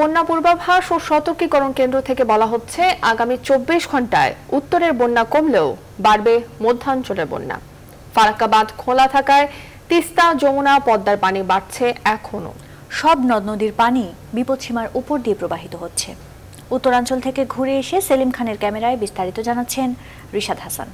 বন্যা পূর্বাভাস ও সতর্কীকরণ কেন্দ্র থেকে বলা হচ্ছে আগামী চব্বিশ ঘন্টায় উত্তরের বন্যা কমলেও বাড়বে মধ্যাঞ্চলের বন্যা ফারাক্কাবাদ খোলা থাকায় তিস্তা যমুনা পদ্মার পানি বাড়ছে এখনও সব নদ নদীর পানি বিপদসীমার উপর দিয়ে প্রবাহিত হচ্ছে উত্তরাঞ্চল থেকে ঘুরে এসে সেলিম খানের ক্যামেরায় বিস্তারিত জানাচ্ছেন রিশাদ হাসান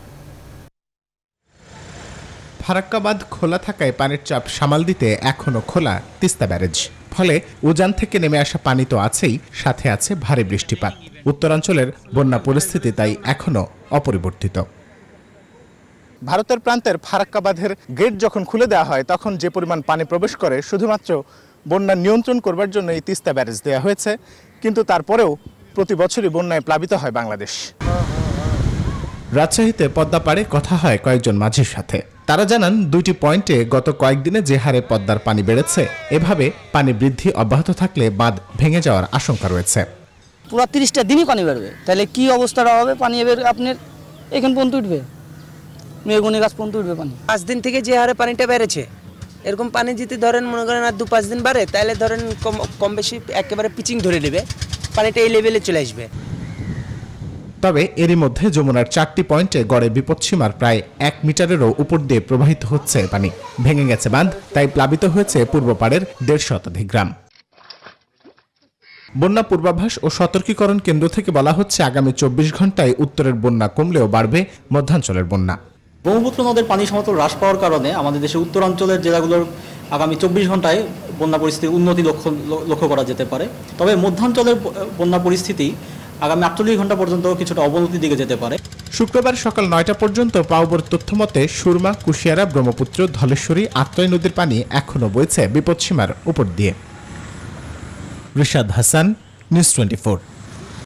ফারাক্কাবাদ খোলা থাকায় পানির চাপ সামাল দিতে এখনও খোলা তিস্তা ব্যারেজ ফলে উজান থেকে নেমে আসা পানি তো আছেই সাথে আছে ভারী বৃষ্টিপাত উত্তরাঞ্চলের বন্যা পরিস্থিতি তাই এখনও অপরিবর্তিত ভারতের প্রান্তের ফারাক্কাবাদের গেট যখন খুলে দেওয়া হয় তখন যে পরিমাণ পানি প্রবেশ করে শুধুমাত্র বন্যা নিয়ন্ত্রণ করবার জন্য এই তিস্তা ব্যারেজ দেওয়া হয়েছে কিন্তু তারপরেও প্রতি বছরই বন্যায় প্লাবিত হয় বাংলাদেশ রাজশাহীতে পদ্মা পাড়ে কথা হয় কয়েকজন মাঝির সাথে তারা জানান দুইটি পয়েন্টে গত কয়েকদিনে যে হারে পদ্মার পানি বেড়েছে এভাবে পানি বৃদ্ধি অব্যাহত থাকলে বাঁধ ভেঙে যাওয়ার আশঙ্কা রয়েছে পুরো তিরিশটা দিনই পানি বেড়বে তাহলে কি অবস্থাটা হবে পানি এবার আপনার এখান পর্যন্ত উঠবে মেয়েগুনি গাছ পর্যন্ত উঠবে পানি পাঁচ দিন থেকে যে হারে পানিটা বেড়েছে এরকম পানি যদি ধরেন মনে করেন আর দু পাঁচ দিন বাড়ে তাহলে ধরেন কম কম বেশি একেবারে পিচিং ধরে নেবে পানিটা এই লেভেলে চলে আসবে তবে এরই মধ্যে যমুনার চারটি পয়েন্টে গড়ে বিপদসীমার প্রায় এক মিটারেরও উপর দিয়ে প্রবাহিত হচ্ছে পানি ভেঙে গেছে বাঁধ তাই প্লাবিত হয়েছে পূর্ব পাড়ের দেড় শতাধিক গ্রাম বন্যা পূর্বাভাস ও সতর্কীকরণ কেন্দ্র থেকে বলা হচ্ছে আগামী চব্বিশ ঘন্টায় উত্তরের বন্যা কমলেও বাড়বে মধ্যাঞ্চলের বন্যা ব্রহ্মপুত্র নদের পানি সমতল হ্রাস পাওয়ার কারণে আমাদের দেশের উত্তরাঞ্চলের জেলাগুলোর আগামী চব্বিশ ঘন্টায় বন্যা পরিস্থিতি উন্নতি লক্ষ্য লক্ষ্য করা যেতে পারে তবে মধ্যাঞ্চলের বন্যা পরিস্থিতি আগামী আটচল্লিশ ঘন্টা পর্যন্ত কিছুটা অবনতির দিকে যেতে পারে শুক্রবার সকাল নয়টা পর্যন্ত পাওবর তথ্য মতে সুরমা কুশিয়ারা ব্রহ্মপুত্র ধলেশ্বরী আত্রাই নদীর পানি এখনও বইছে বিপদসীমার উপর দিয়ে রিশাদ হাসান নিউজ টোয়েন্টি